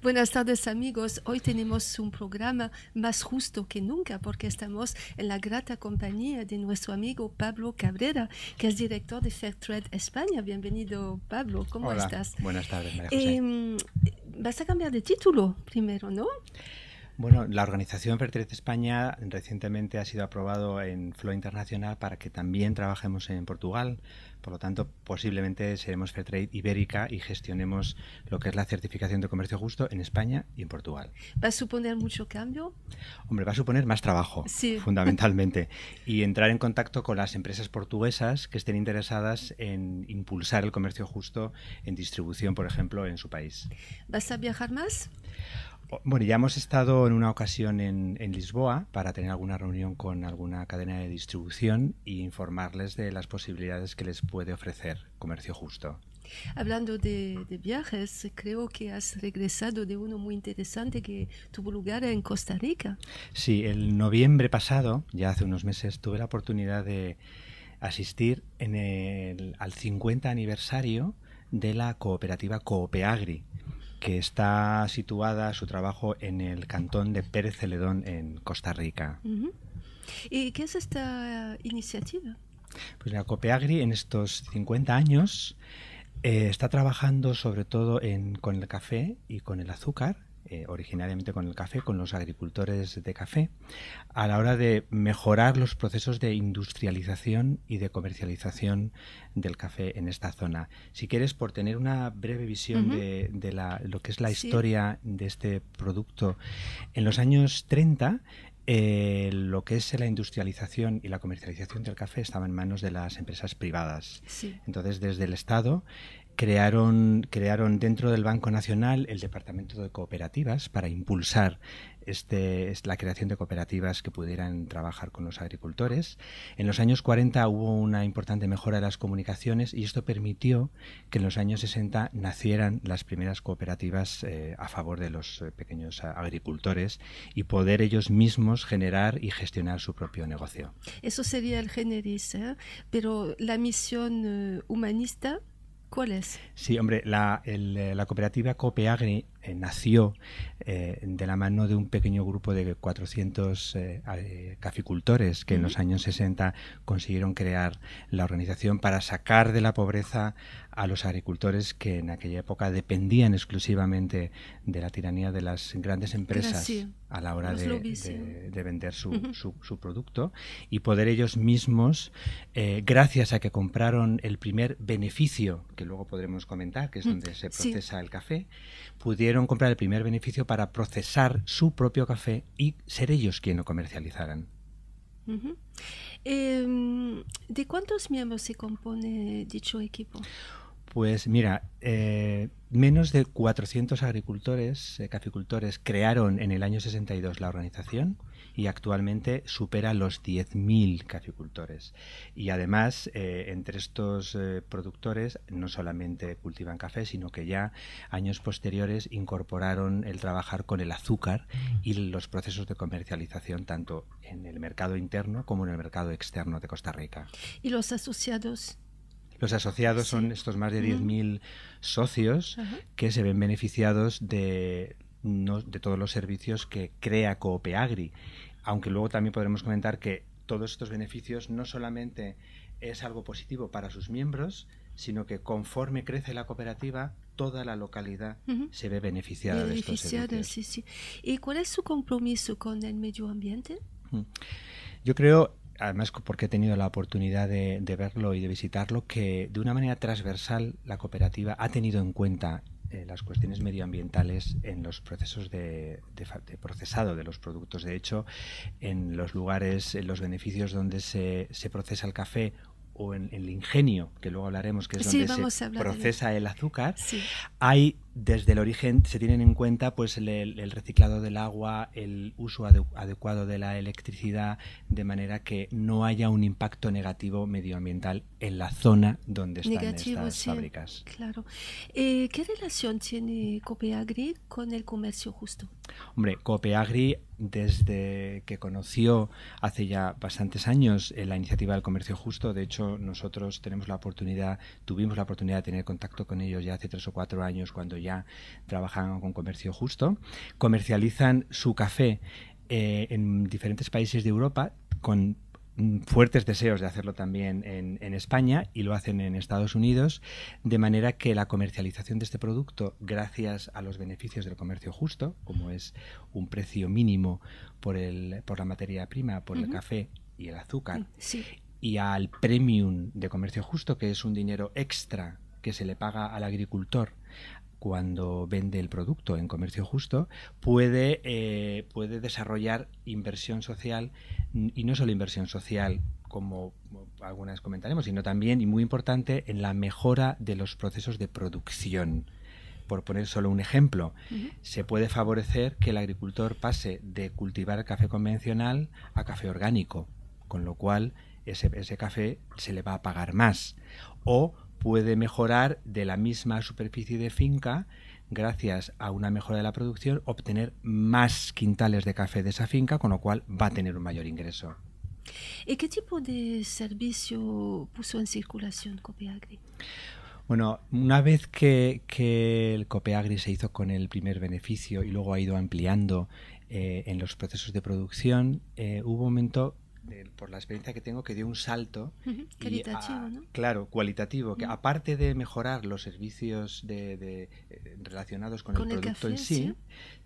Buenas tardes amigos, hoy tenemos un programa más justo que nunca porque estamos en la grata compañía de nuestro amigo Pablo Cabrera, que es director de Fairtrade España. Bienvenido Pablo, ¿cómo estás? Buenas tardes. María em, vas a cambiar de título primero, ¿no? Bueno, la Organización Fairtrade España recientemente ha sido aprobado en Flow Internacional para que también trabajemos en Portugal. Por lo tanto, posiblemente seremos Fairtrade ibérica y gestionemos lo que es la certificación de comercio justo en España y en Portugal. ¿Va a suponer mucho cambio? Hombre, va a suponer más trabajo, fundamentalmente, y entrar en contacto con las empresas portuguesas que estén interesadas en impulsar el comercio justo en distribución, por ejemplo, en su país. ¿Vas a viajar más? Bueno, ya hemos estado en una ocasión en, Lisboa para tener alguna reunión con alguna cadena de distribución e informarles de las posibilidades que les puede ofrecer Comercio Justo. Hablando de, viajes, creo que has regresado de uno muy interesante que tuvo lugar en Costa Rica. Sí, el noviembre pasado, ya hace unos meses, tuve la oportunidad de asistir en el, al 50 aniversario de la cooperativa Coopeagri que está situada su trabajo en el cantón de Pérez Celedón, en Costa Rica. ¿Y qué es esta iniciativa? Pues la Copeagri en estos 50 años eh, está trabajando sobre todo en, con el café y con el azúcar eh, originariamente con el café, con los agricultores de café, a la hora de mejorar los procesos de industrialización y de comercialización del café en esta zona. Si quieres, por tener una breve visión de, lo que es la historia de este producto, en los años 30 eh, lo que es la industrialización y la comercialización del café estaba en manos de las empresas privadas. Entonces, desde el Estado crearon, crearon dentro del Banco Nacional el Departamento de Cooperativas para impulsar este, la creación de cooperativas que pudieran trabajar con los agricultores. En los años 40 hubo una importante mejora de las comunicaciones y esto permitió que en los años 60 nacieran las primeras cooperativas eh, a favor de los eh, pequeños agricultores y poder ellos mismos generar y gestionar su propio negocio. Eso sería el generis, ¿eh? pero la misión humanista ¿Cuál es? Sí, hombre, la, el, eh, la cooperativa Copeagri eh, nació eh, de la mano de un pequeño grupo de 400 eh, caficultores que en los años 60 consiguieron crear la organización para sacar de la pobreza a los agricultores que en aquella época dependían exclusivamente de la tiranía de las grandes empresas a la hora de, vender su, producto y poder ellos mismos, gracias a que compraron el primer beneficio, que luego podremos comentar, que es mm, donde se procesa el café, pudieron comprar el primer beneficio para procesar su propio café y ser ellos quienes lo comercializaran. Em, ¿De cuántos miembros se compone dicho equipo? Pues mira, eh, menos de 400 agricultores, eh, caficultores, crearon en el año 62 la organización y actualmente supera los 10.000 caficultores. Y además, eh, entre estos eh, productores no solamente cultivan café, sino que ya años posteriores incorporaron el trabajar con el azúcar y los procesos de comercialización tanto en el mercado interno como en el mercado externo de Costa Rica. ¿Y los asociados? Los asociados son estos más de 10.000 socios que se ven beneficiados de, de todos los servicios que crea Coopeagri aunque luego también podremos comentar que todos estos beneficios no solamente es algo positivo para sus miembros, sino que conforme crece la cooperativa, toda la localidad se ve beneficiada, de estos servicios. ¿Y cuál es su compromiso con el medio ambiente? Yo creo, además porque he tenido la oportunidad de, de verlo y de visitarlo, que de una manera transversal la cooperativa ha tenido en cuenta eh, las cuestiones medioambientales en los procesos de, procesado de los productos. De hecho, en los lugares, en los beneficios donde se, se procesa el café o en, el ingenio, que luego hablaremos, que es donde se procesa el azúcar, hay desde el origen se tienen en cuenta pues el, reciclado del agua, el uso adecuado de la electricidad, de manera que no haya un impacto negativo medioambiental en la zona donde están estas fábricas. Claro. Eh, ¿Qué relación tiene Copeagri con el comercio justo? Hombre, Copeagri desde que conoció hace ya bastantes años eh, la iniciativa del comercio justo. De hecho, nosotros tenemos la oportunidad, tuvimos la oportunidad de tener contacto con ellos ya hace tres o cuatro años cuando ya trabajan con comercio justo, comercializan su café eh, en diferentes países de Europa con mm, fuertes deseos de hacerlo también en, España y lo hacen en Estados Unidos, de manera que la comercialización de este producto, gracias a los beneficios del comercio justo, como es un precio mínimo por, la materia prima, por el café y el azúcar, y al premium de comercio justo, que es un dinero extra que se le paga al agricultor cuando vende el producto en comercio justo, puede, eh, puede desarrollar inversión social y no solo inversión social como algunas comentaremos, sino también, y muy importante, en la mejora de los procesos de producción. Por poner solo un ejemplo, se puede favorecer que el agricultor pase de cultivar café convencional a café orgánico, con lo cual ese, café se le va a pagar más. O puede mejorar de la misma superficie de finca, gracias a una mejora de la producción, obtener más quintales de café de esa finca, con lo cual va a tener un mayor ingreso. ¿Y qué tipo de servicio puso en circulación Copeagri? Bueno, una vez que, el Copeagri se hizo con el primer beneficio y luego ha ido ampliando eh, en los procesos de producción, eh, hubo un momento por la experiencia que tengo, que dio un salto. ¿no? Claro, cualitativo, que aparte de mejorar los servicios de, eh, relacionados con, el, producto en sí,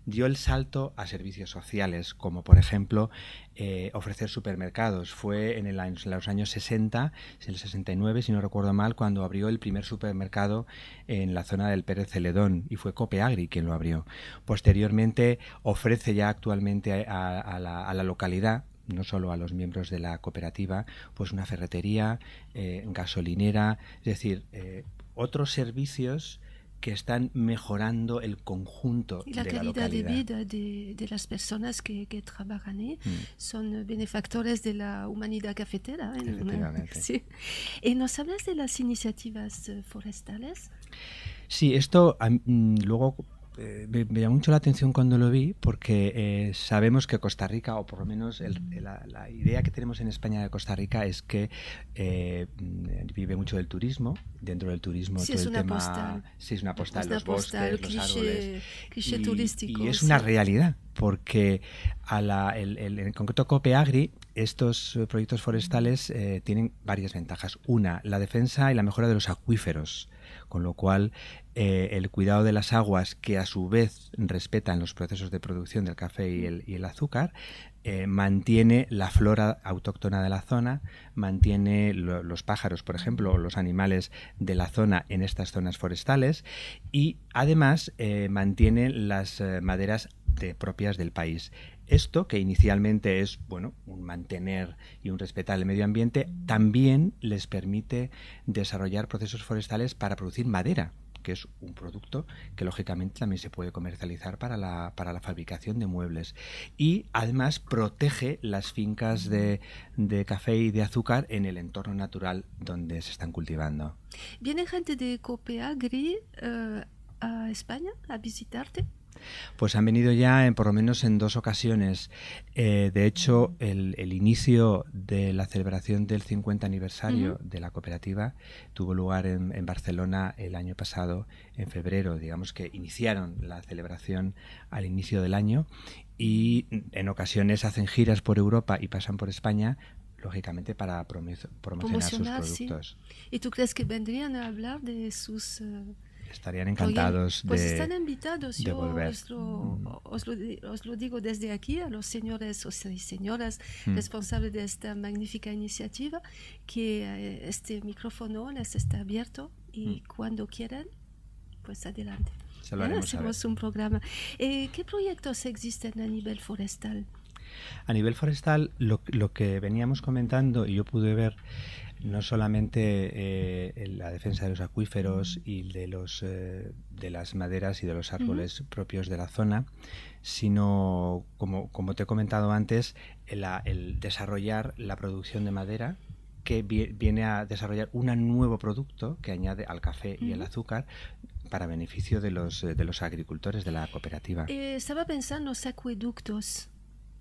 dio el salto a servicios sociales, como por ejemplo eh, ofrecer supermercados. Fue en, el, en, los años 60, en el 69, si no recuerdo mal, cuando abrió el primer supermercado en la zona del Pérez Celedón y fue Copeagri quien lo abrió. Posteriormente ofrece ya actualmente a, la localidad no solo a los miembros de la cooperativa, pues una ferretería, eh, gasolinera, es decir, eh, otros servicios que están mejorando el conjunto de la de calidad la de vida de, las personas que, trabajan ahí. Mm. Son benefactores de la humanidad cafetera. ¿Y ¿eh? nos hablas de las iniciativas forestales? Sí, esto mm, luego eh, me, llamó mucho la atención cuando lo vi porque eh, sabemos que Costa Rica, o por lo menos la, idea que tenemos en España de Costa Rica es que eh, vive mucho del turismo, dentro del turismo todo es el tema... es una postal, los bosques, cliché, los árboles... Cliché y, turístico, y es una realidad porque a el, en concreto COPEAGRI estos proyectos forestales tienen varias ventajas. Una, la defensa y la mejora de los acuíferos con lo cual eh, el cuidado de las aguas, que a su vez respetan los procesos de producción del café y el, azúcar, eh, mantiene la flora autóctona de la zona, mantiene los pájaros, por ejemplo, o los animales de la zona en estas zonas forestales y además eh, mantiene las maderas de, propias del país. Esto, que inicialmente es bueno, un mantener y un respetar el medio ambiente, también les permite desarrollar procesos forestales para producir madera, que es un producto que lógicamente también se puede comercializar para la, para la fabricación de muebles. Y además protege las fincas de, café y de azúcar en el entorno natural donde se están cultivando. ¿Viene gente de Copeagri eh, a España a visitarte? Pues han venido ya en, por lo menos en dos ocasiones. Eh, de hecho, el, inicio de la celebración del 50 aniversario de la cooperativa tuvo lugar en, Barcelona el año pasado, en febrero. Digamos que iniciaron la celebración al inicio del año y en ocasiones hacen giras por Europa y pasan por España lógicamente para promocionar, sus productos. ¿Y tú crees que vendrían a hablar de sus... Eh, estarían encantados pues de, están invitados, yo volver. Mm. Os, lo, digo desde aquí a los señores y señoras mm. responsables de esta magnífica iniciativa, que eh, este micrófono les está abierto y mm. cuando quieran, pues adelante. Hacemos un programa. Eh, ¿Qué proyectos existen a nivel forestal? A nivel forestal, lo, lo, que veníamos comentando y yo pude ver no solamente eh, la defensa de los acuíferos y de, los, eh, de las maderas y de los árboles propios de la zona, sino, como, como te he comentado antes, el, desarrollar la producción de madera que viene a desarrollar un nuevo producto que añade al café y al azúcar para beneficio de los, eh, de los agricultores de la cooperativa. Eh, estaba pensando los acueductos.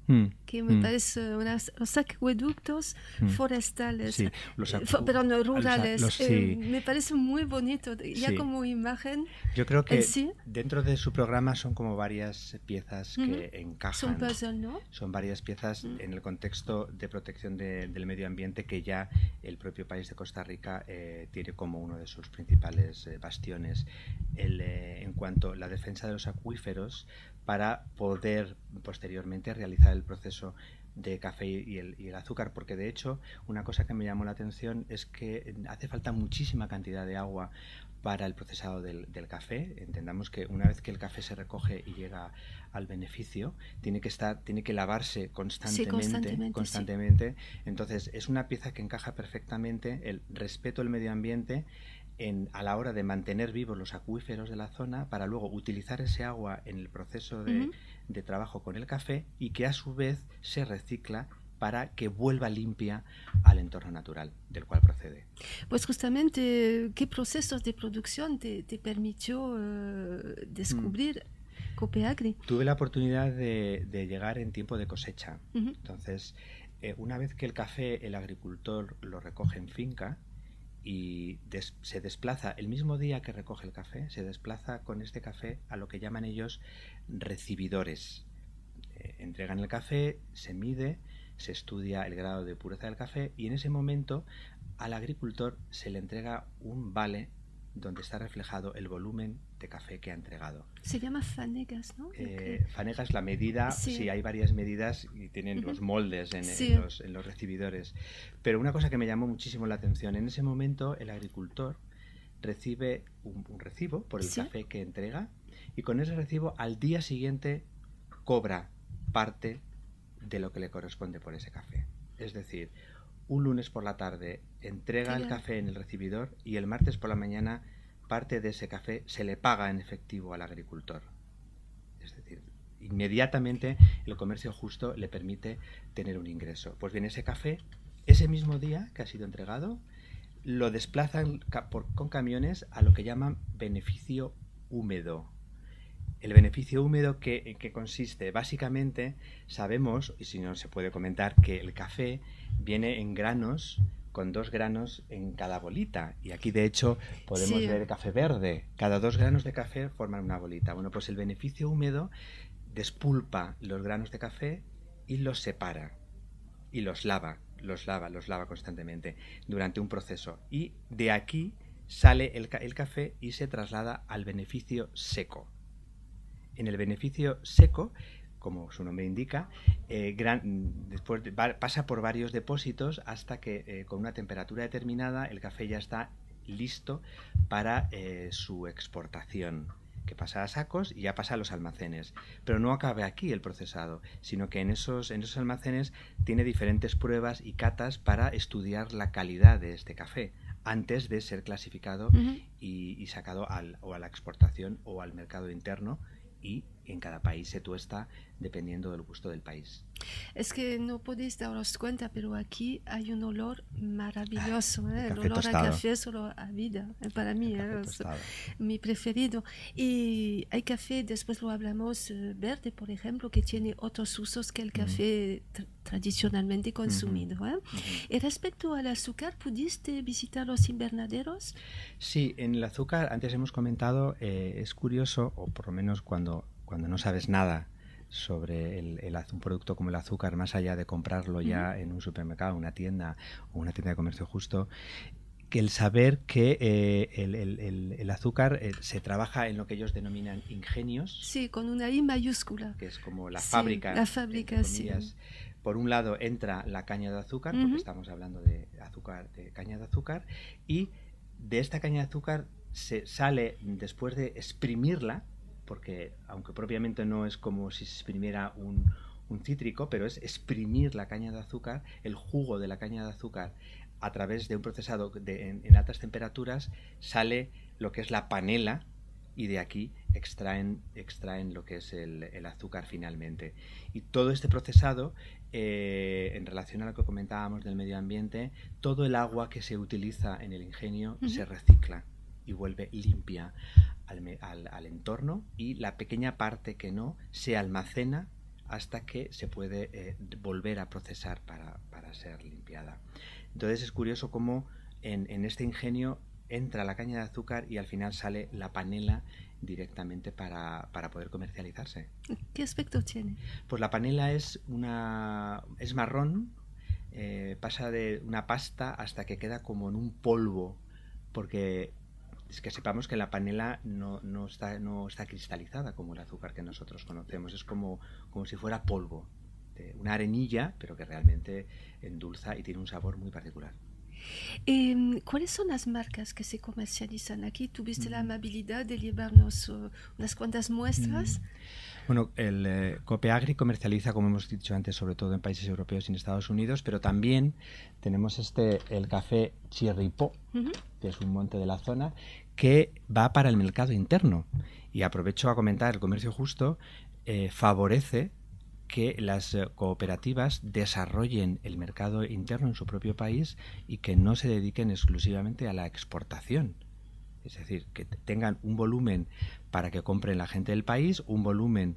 Mm, que me mm. parece unas, los acueductos mm. forestales, sí, los rurales. me parece muy bonito, ya como imagen. Yo creo que dentro de su programa son como varias piezas que encajan. Son, varias piezas en el contexto de protección del medio ambiente que ya el propio país de Costa Rica eh, tiene como uno de sus principales eh, bastiones. Eh, en cuanto a la defensa de los acuíferos, para poder posteriormente realizar el proceso de café y el, azúcar, porque de hecho una cosa que me llamó la atención es que eh, hace falta muchísima cantidad de agua para el procesado del, café. Entendamos que una vez que el café se recoge y llega al beneficio, tiene que estar, tiene que lavarse constantemente, constantemente. Entonces es una pieza que encaja perfectamente el respeto al medio ambiente en, a la hora de mantener vivos los acuíferos de la zona para luego utilizar ese agua en el proceso de, de trabajo con el café y que a su vez se recicla para que vuelva limpia al entorno natural del cual procede. Pues justamente, ¿qué procesos de producción te, permitió eh, descubrir mm. Copeagri? Tuve la oportunidad de, llegar en tiempo de cosecha. Entonces, eh, una vez que el café el agricultor lo recoge en finca, y se desplaza el mismo día que recoge el café, se desplaza con este café a lo que llaman ellos recibidores. Eh, entregan el café, se mide, se estudia el grado de pureza del café y en ese momento al agricultor se le entrega un vale donde está reflejado el volumen este café que ha entregado. Se llama fanegas, ¿no? Eh, fanegas, la medida, sí. hay varias medidas y tienen los moldes en, los, en, los, recibidores. Pero una cosa que me llamó muchísimo la atención, en ese momento el agricultor recibe un, recibo por el café que entrega y con ese recibo al día siguiente cobra parte de lo que le corresponde por ese café. Es decir, un lunes por la tarde entrega el café en el recibidor y el martes por la mañana parte de ese café se le paga en efectivo al agricultor. Es decir, inmediatamente el comercio justo le permite tener un ingreso. Pues bien, ese café, ese mismo día que ha sido entregado, lo desplazan con camiones a lo que llaman beneficio húmedo. El beneficio húmedo que, que consiste, básicamente, sabemos, y si no se puede comentar, que el café viene en granos con dos granos en cada bolita. Y aquí, de hecho, podemos ver café verde. Cada dos granos de café forman una bolita. Bueno, pues el beneficio húmedo despulpa los granos de café y los separa. Y los lava, los lava, los lava constantemente durante un proceso. Y de aquí sale el café y se traslada al beneficio seco. En el beneficio seco como su nombre indica, eh, después pasa por varios depósitos hasta que eh, con una temperatura determinada el café ya está listo para eh, su exportación que pasa a sacos y ya pasa a los almacenes. Pero no acaba aquí el procesado, sino que en esos, en esos almacenes tiene diferentes pruebas y catas para estudiar la calidad de este café antes de ser clasificado y, sacado al, o a la exportación o al mercado interno y en cada país se tuesta dependiendo del gusto del país. Es que no podéis daros cuenta, pero aquí hay un olor maravilloso, ah, el, ¿eh? olor a café solo a vida, eh, para mí eh, es mi preferido. Y hay café, después lo hablamos, verde, por ejemplo, que tiene otros usos que el café tradicionalmente consumido. ¿eh? Y respecto al azúcar, ¿pudiste visitar los invernaderos? Sí, en el azúcar, antes hemos comentado, es curioso, o por lo menos cuando cuando no sabes nada sobre el, un producto como el azúcar, más allá de comprarlo ya en un supermercado, una tienda o una tienda de comercio justo, que el saber que eh, el, azúcar eh, se trabaja en lo que ellos denominan ingenios. Sí, con una I mayúscula. Que es como la fábrica. La fábrica, sí. Por un lado entra la caña de azúcar, porque estamos hablando de azúcar, de caña de azúcar, y de esta caña de azúcar se sale después de exprimirla, porque aunque propiamente no es como si se exprimiera un, cítrico, pero es exprimir la caña de azúcar, el jugo de la caña de azúcar, a través de un procesado en, altas temperaturas, sale lo que es la panela y de aquí extraen, extraen lo que es el, azúcar finalmente. Y todo este procesado, eh, en relación a lo que comentábamos del medio ambiente, todo el agua que se utiliza en el ingenio se recicla y vuelve limpia al, entorno y la pequeña parte que no se almacena hasta que se puede eh, volver a procesar para, para, ser limpiada. Entonces es curioso cómo en, en, este ingenio entra la caña de azúcar y al final sale la panela directamente para, para poder comercializarse. ¿Qué aspecto tiene? Pues la panela es una es marrón, eh, pasa de una pasta hasta que queda como en un polvo, porque es que sepamos que la panela no, está, no está cristalizada como el azúcar que nosotros conocemos, es como, como si fuera polvo, una arenilla, pero que realmente endulza y tiene un sabor muy particular. Em, ¿Cuáles son las marcas que se comercializan aquí? ¿Tuviste la mm. amabilidad de llevarnos eh, unas cuantas muestras? Mm. Bueno, el eh, Copeagri comercializa, como hemos dicho antes, sobre todo en países europeos y en Estados Unidos, pero también tenemos este, el café Chirripó, que es un monte de la zona, que va para el mercado interno. Y aprovecho a comentar, el comercio justo eh, favorece que las eh, cooperativas desarrollen el mercado interno en su propio país y que no se dediquen exclusivamente a la exportación. Es decir, que tengan un volumen para que compren la gente del país, un volumen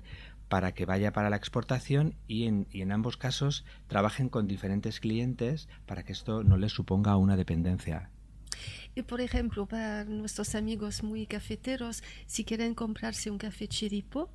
para que vaya para la exportación y en, ambos casos trabajen con diferentes clientes para que esto no les suponga una dependencia. Y por ejemplo, para nuestros amigos muy cafeteros, si quieren comprarse un café chiripo,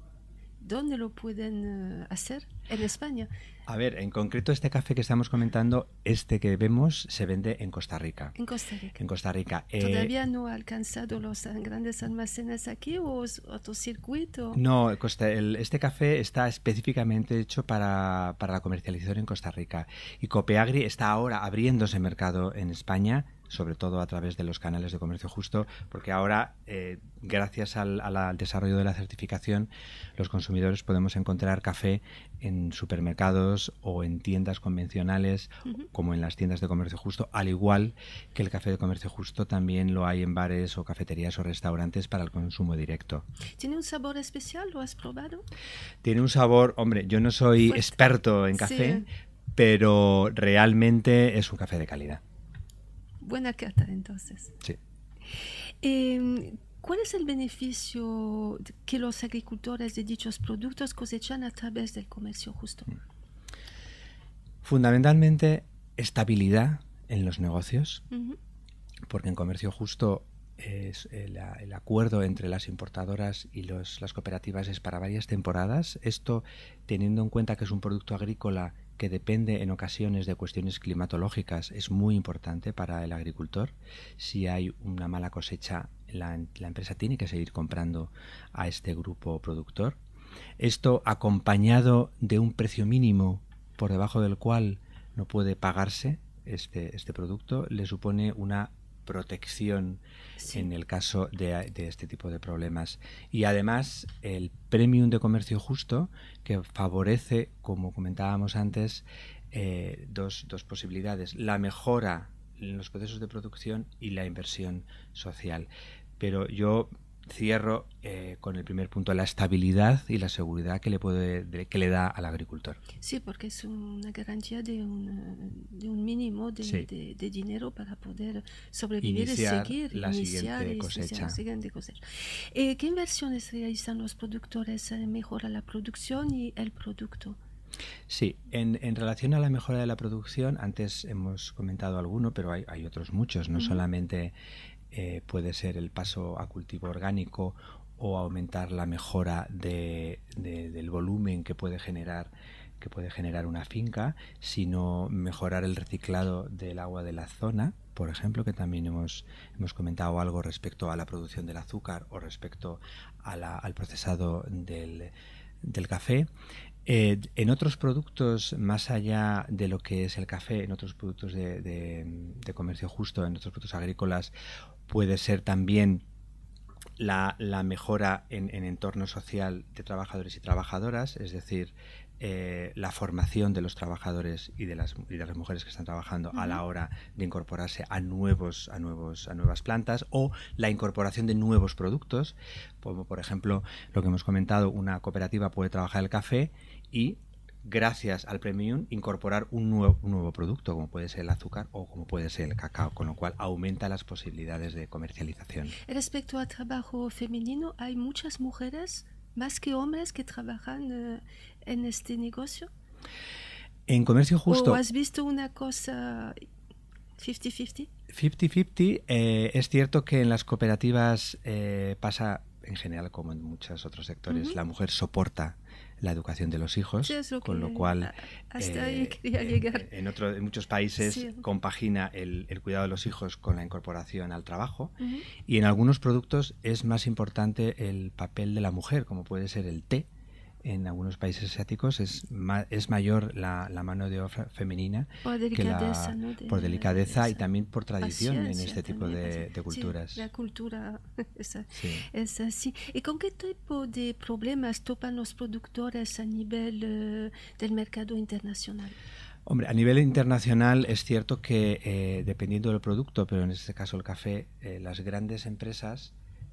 ¿dónde lo pueden eh, hacer? En España. A ver, en concreto este café que estamos comentando, este que vemos, se vende en Costa Rica. En Costa Rica. En Costa Rica. Eh, ¿Todavía no ha alcanzado los grandes almacenes aquí o otro circuito? No, este café está específicamente hecho para, para la comercialización en Costa Rica. Y Copeagri está ahora abriéndose mercado en España sobre todo a través de los canales de comercio justo, porque ahora, eh, gracias al, desarrollo de la certificación, los consumidores podemos encontrar café en supermercados o en tiendas convencionales, como en las tiendas de comercio justo, al igual que el café de comercio justo también lo hay en bares o cafeterías o restaurantes para el consumo directo. ¿Tiene un sabor especial? ¿Lo has probado? Tiene un sabor, hombre, yo no soy experto en café, pero realmente es un café de calidad buena carta entonces. Sí. Em, ¿Cuál es el beneficio que los agricultores de dichos productos cosechan a través del comercio justo? Mm. Fundamentalmente estabilidad en los negocios, porque en comercio justo es el, acuerdo entre las importadoras y las cooperativas es para varias temporadas. Esto teniendo en cuenta que es un producto agrícola que depende en ocasiones de cuestiones climatológicas es muy importante para el agricultor. Si hay una mala cosecha, la, empresa tiene que seguir comprando a este grupo productor. Esto acompañado de un precio mínimo por debajo del cual no puede pagarse este, este producto, le supone una protección en el caso de, este tipo de problemas. Y además el Premium de Comercio Justo, que favorece, como comentábamos antes, eh, dos, dos posibilidades, la mejora en los procesos de producción y la inversión social. Pero yo cierro eh, con el primer punto, la estabilidad y la seguridad que le, puede, que le da al agricultor. Sí, porque es una garantía de un, mínimo de, dinero para poder sobrevivir y seguir, la siguiente cosecha. Eh, ¿Qué inversiones realizan los productores en eh, mejora la producción y el producto? Sí, en, relación a la mejora de la producción, antes hemos comentado alguno, pero hay, otros muchos, no solamente eh, puede ser el paso a cultivo orgánico o aumentar la mejora del volumen que puede generar que puede generar una finca, sino mejorar el reciclado del agua de la zona, por ejemplo, que también hemos, comentado algo respecto a la producción del azúcar o respecto al procesado del, café. Eh, en otros productos, más allá de lo que es el café, en otros productos de, comercio justo, en otros productos agrícolas puede ser también la, mejora en, entorno social de trabajadores y trabajadoras, es decir, eh, la formación de los trabajadores y de las, de mujeres que están trabajando a la hora de incorporarse a, nuevos, a, nuevos, a nuevas plantas o la incorporación de nuevos productos, como por ejemplo lo que hemos comentado, una cooperativa puede trabajar el café y gracias al premium, incorporar un nuevo, nuevo producto, como puede ser el azúcar o como puede ser el cacao, con lo cual aumenta las posibilidades de comercialización. Respecto al trabajo femenino, ¿hay muchas mujeres más que hombres que trabajan eh, en este negocio? En comercio justo. ¿O has visto una cosa 50-50? 50-50, eh, es cierto que en las cooperativas eh, pasa en general como en muchos otros sectores, la mujer soporta la educación de los hijos, con lo cual hasta ahí eh, quería llegar. En, muchos países compagina el, cuidado de los hijos con la incorporación al trabajo y en algunos productos es más importante el papel de la mujer, como puede ser el té, en algunos países asiáticos es, es mayor la, mano de obra femenina por delicadeza, ¿no? por delicadeza y también por tradición en este tipo de, culturas. Sí, la cultura es, así. ¿Y con qué tipo de problemas topan los productores a nivel eh, del mercado internacional? Hombre, a nivel internacional es cierto que eh, dependiendo del producto, pero en este caso el café, eh, las grandes empresas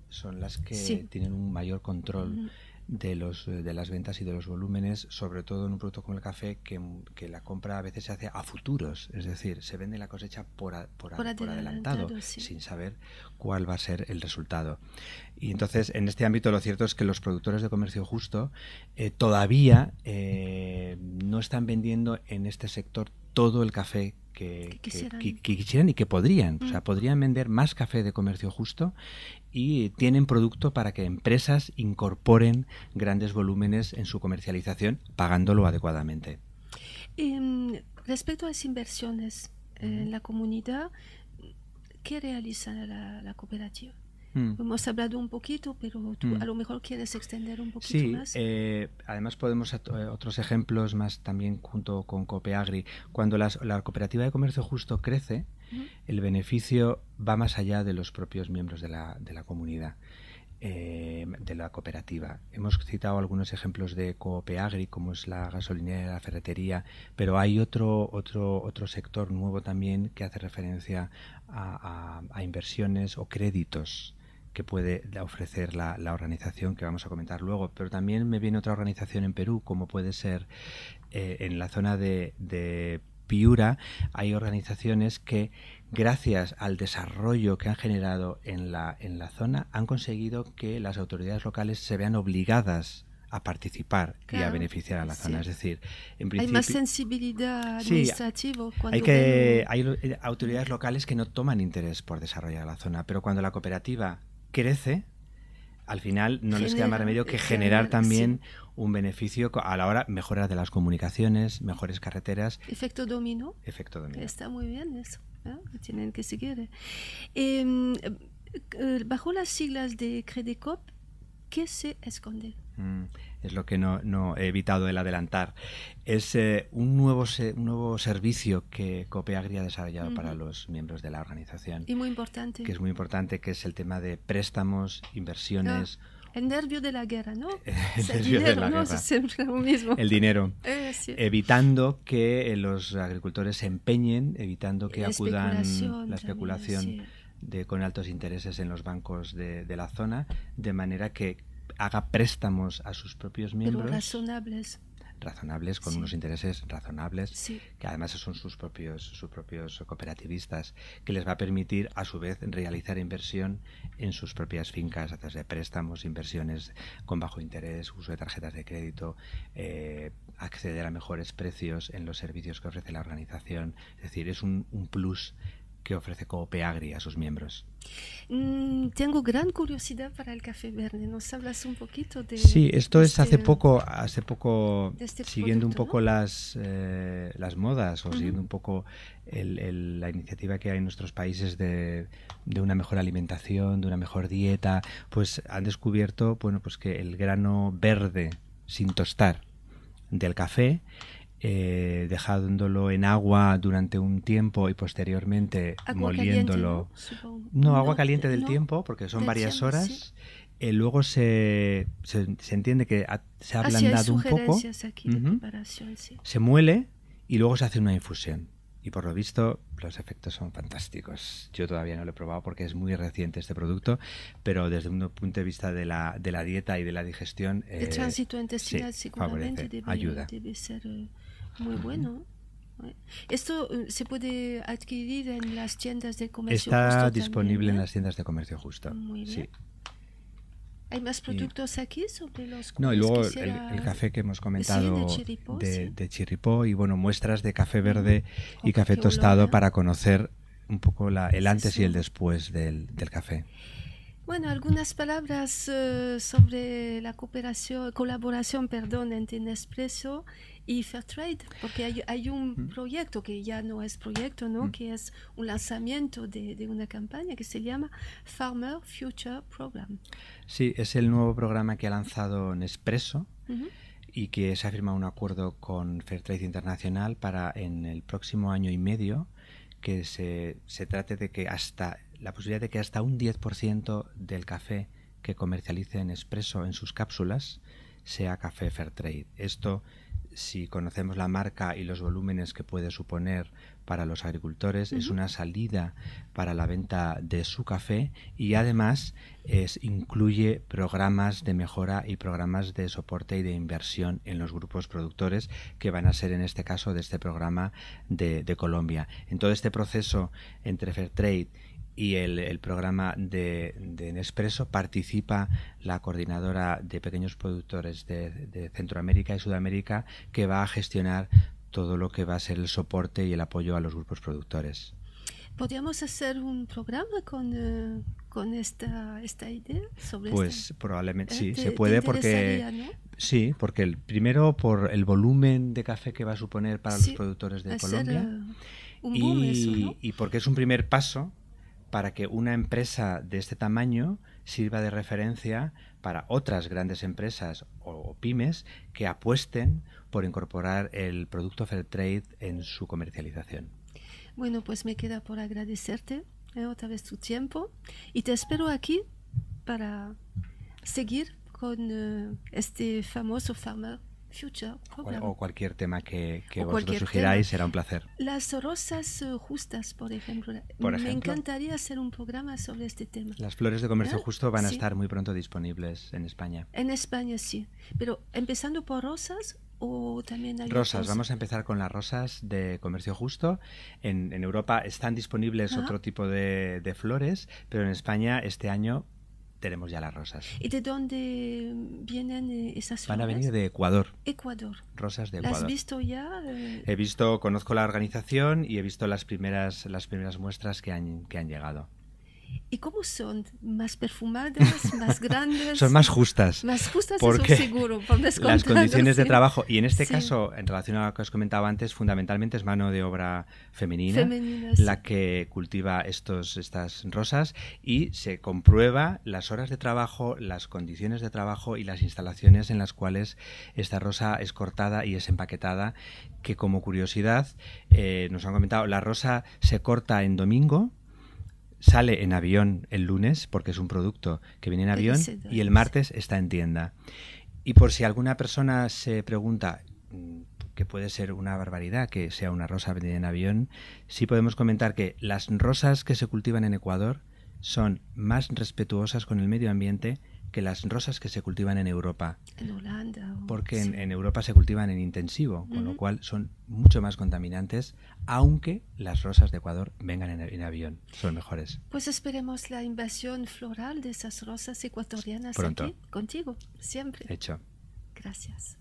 son las que tienen un mayor control de, los, eh, de las ventas y de los volúmenes, sobre todo en un producto como el café, que, que la compra a veces se hace a futuros, es decir, se vende la cosecha por, por, adelantado, sin saber cuál va a ser el resultado. Y entonces, en este ámbito, lo cierto es que los productores de comercio justo eh, todavía eh, no están vendiendo en este sector todo el café que, quisieran. y que podrían. O sea, mm. podrían vender más café de comercio justo y tienen producto para que empresas incorporen grandes volúmenes en su comercialización pagándolo adecuadamente. Em, respecto a las inversiones en la comunidad, ¿qué realiza la, cooperativa? Mm. Hemos hablado un poquito, pero tú mm. a lo mejor quieres extender un poquito más. Eh, además podemos eh, otros ejemplos más también junto con Copeagri. Cuando la cooperativa de comercio justo crece, el beneficio va más allá de los propios miembros de la, comunidad. Eh, de la cooperativa. Hemos citado algunos ejemplos de agri, como es la gasolinera, la ferretería, pero hay otro, otro, otro sector nuevo también que hace referencia a, inversiones o créditos que puede ofrecer la, organización que vamos a comentar luego. Pero también me viene otra organización en Perú, como puede ser eh, en la zona de Piura, hay organizaciones que gracias al desarrollo que han generado en la, en la zona han conseguido que las autoridades locales se vean obligadas a participar y a beneficiar a la zona. Es decir, en principio. Hay más sensibilidad administrativa. hay, que, hay eh, autoridades locales que no toman interés por desarrollar la zona, pero cuando la cooperativa crece, al final no les queda más remedio que eh, generar también un beneficio a la hora mejora de las comunicaciones, mejores carreteras. Efecto dominó. Efecto dominó. Está muy bien eso. ¿eh? Tienen que seguir. ¿eh? Em, eh, bajo las siglas de Credicop, ¿qué se esconde? Mm, es lo que no, he evitado el adelantar. Es un, nuevo nuevo servicio que Copeagri ha desarrollado para los miembros de la organización. Y muy importante. Que es muy importante, que es el tema de préstamos, inversiones. Ah el nervio de la guerra, ¿no? El, nervio dinero, de la Guerra. El dinero. Evitando que eh, los agricultores se empeñen, evitando que acudan la especulación de, con altos intereses en los bancos de, la zona, de manera que haga préstamos a sus propios miembros. Pero razonables razonables, con unos intereses razonables, que además son sus propios, sus propios cooperativistas, que les va a permitir a su vez realizar inversión en sus propias fincas a través de préstamos, inversiones con bajo interés, uso de tarjetas de crédito, eh, acceder a mejores precios en los servicios que ofrece la organización. Es decir, es un, un plus que ofrece Coope Agri a sus miembros. Mm, tengo gran curiosidad para el café verde. ¿Nos hablas un poquito de Sí, esto es hace este poco, hace poco siguiendo un poco las, las modas o siguiendo un poco la iniciativa que hay en nuestros países de, una mejor alimentación, de una mejor dieta, pues han descubierto bueno, pues que el grano verde sin tostar del café eh, dejándolo en agua durante un tiempo y posteriormente moliéndolo. ¿no? agua caliente del tiempo, porque son varias horas. Eh, luego se, se, entiende que se ha ablandado un poco. Se muele y luego se hace una infusión. Y por lo visto, los efectos son fantásticos. Yo todavía no lo he probado porque es muy reciente este producto, pero desde un punto de vista de la, de la dieta y de la digestión. El eh, tránsito intestinal seguramente debe, ayuda. ser. Muy bueno. Esto eh, se puede adquirir en las tiendas de comercio Está justo. Está disponible en las tiendas de comercio justo. Sí. ¿Hay más productos aquí sobre los No, y luego el, café que hemos comentado de, Chiripó, y bueno, muestras de café verde y café tostado para conocer un poco la, el antes y el después del, del café. Bueno, algunas palabras eh, sobre la cooperación, colaboración perdón, entre Nespresso y Fairtrade, porque hay, un proyecto que ya no es proyecto, ¿no? que es un lanzamiento de, una campaña que se llama Farmer Future Program. Sí, es el nuevo programa que ha lanzado Nespresso. y que se ha firmado un acuerdo con Fairtrade Internacional para en el próximo año y medio que se, se trate de que hasta la posibilidad de que hasta un 10% del café que comercialice en expreso en sus cápsulas sea café Fairtrade. Esto, si conocemos la marca y los volúmenes que puede suponer para los agricultores, es una salida para la venta de su café y además es, incluye programas de mejora y programas de soporte y de inversión en los grupos productores que van a ser en este caso de este programa de, de Colombia. En todo este proceso entre Fairtrade y el, programa de, de, Nespresso. Participa la coordinadora de pequeños productores de, Centroamérica y Sudamérica que va a gestionar todo lo que va a ser el soporte y el apoyo a los grupos productores. ¿Podríamos hacer un programa con, eh, esta, esta, idea? Sobre pues probablemente sí, se puede porque... Sí, porque el, primero por el volumen de café que va a suponer para los productores de Colombia. Eh, y, y porque es un primer paso para que una empresa de este tamaño sirva de referencia para otras grandes empresas o pymes que apuesten por incorporar el producto Fairtrade en su comercialización. Bueno, pues me queda por agradecerte eh, otra vez tu tiempo y te espero aquí para seguir con eh, este famoso farmer o cualquier tema que, que vosotros sugiráis, será un placer. Las rosas eh, justas, por ejemplo. Me encantaría hacer un programa sobre este tema. Las flores de comercio ¿Ah? justo van a estar muy pronto disponibles en España. En España, sí. Pero empezando por rosas, o también hay rosas, vamos a empezar con las rosas de comercio justo. En, en Europa están disponibles otro tipo de, de, flores, pero en España este año ya las rosas. ¿Y de dónde vienen eh, esas rosas? Van a venir de Ecuador. Ecuador. Rosas de Ecuador. ¿Las has visto ya? He visto, conozco la organización y he visto las primeras, las primeras muestras que han, que han llegado. ¿Y cómo son? ¿Más perfumadas? ¿Más grandes? son más justas. Más justas, porque seguro, por Las condiciones de trabajo, y en este caso, en relación a lo que os comentaba antes, fundamentalmente es mano de obra femenina, la que cultiva estos, estas rosas y se comprueba las horas de trabajo, las condiciones de trabajo y las instalaciones en las cuales esta rosa es cortada y es empaquetada, que como curiosidad, eh, nos han comentado, la rosa se corta en domingo, sale en avión el lunes, porque es un producto que viene en avión, y el martes está en tienda. Y por si alguna persona se pregunta mm, que puede ser una barbaridad que sea una rosa vendida en avión, sí podemos comentar que las rosas que se cultivan en Ecuador son más respetuosas con el medio ambiente que las rosas que se cultivan en Europa. En Holanda. porque en, Europa se cultivan en intensivo, con lo cual son mucho más contaminantes, aunque las rosas de Ecuador vengan en, avión, son mejores. Pues esperemos la invasión floral de esas rosas ecuatorianas Pronto. aquí, contigo, siempre. Hecho. Gracias.